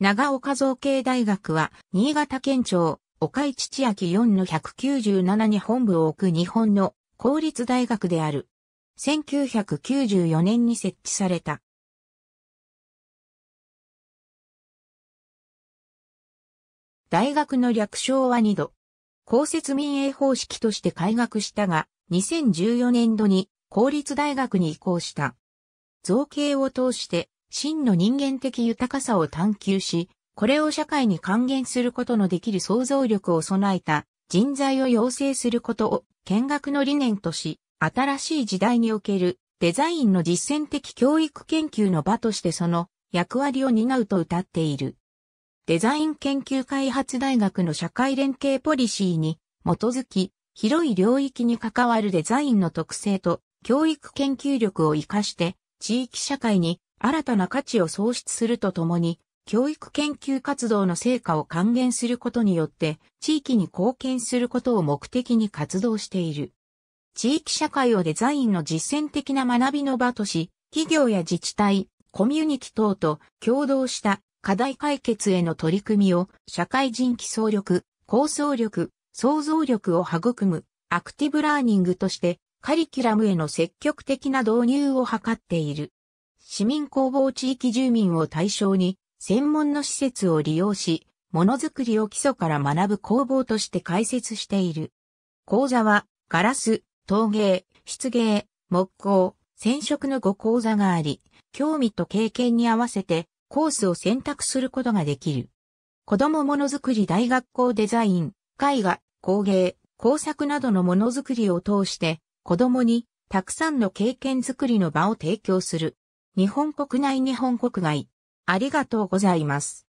長岡造形大学は、新潟県庁、岡井父明4の197に本部を置く日本の公立大学である。1994年に設置された。大学の略称は2度。公設民営方式として開学したが、2014年度に公立大学に移行した。造形を通して真の人間的豊かさを探求し、これを社会に還元することのできる創造力を備えた人材を養成することを見学の理念とし、新しい時代におけるデザインの実践的教育研究の場としてその役割を担うと謳っている。デザイン研究開発大学の社会連携ポリシーに基づき、広い領域に関わるデザインの特性と教育研究力を活かして、地域社会に新たな価値を創出するとともに、教育研究活動の成果を還元することによって、地域に貢献することを目的に活動している。地域社会をデザインの実践的な学びの場とし、企業や自治体、コミュニティ等と共同した課題解決への取り組みを社会人基礎力、構想力、創造力を育むアクティブラーニングとしてカリキュラムへの積極的な導入を図っている。市民工房地域住民を対象に、専門の施設を利用し、ものづくりを基礎から学ぶ工房として開設している。講座は、ガラス、陶芸、漆芸、木工、染色の5講座があり、興味と経験に合わせてコースを選択することができる。子供ものづくり大学校デザイン、絵画、工芸、工作などのものづくりを通して、子供にたくさんの経験づくりの場を提供する。日本国内日本国外。ありがとうございます。